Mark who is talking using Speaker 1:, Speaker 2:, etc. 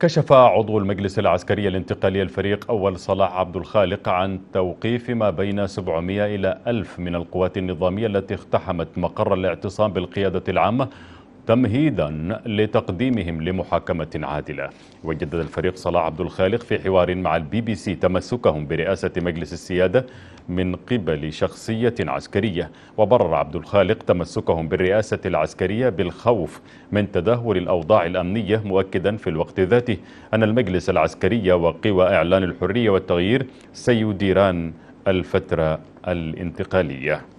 Speaker 1: كشف عضو المجلس العسكري الانتقالي الفريق أول صلاح عبد الخالق عن توقيف ما بين 700 إلى 1000 من القوات النظامية التي اقتحمت مقر الاعتصام بالقيادة العامة تمهيدا لتقديمهم لمحاكمة عادلة وجدد الفريق صلاح عبد الخالق في حوار مع البي بي سي تمسكهم برئاسة مجلس السيادة من قبل شخصية عسكرية وبرر عبد الخالق تمسكهم بالرئاسة العسكرية بالخوف من تدهور الأوضاع الأمنية مؤكدا في الوقت ذاته أن المجلس العسكري وقوى إعلان الحرية والتغيير سيديران الفترة الانتقالية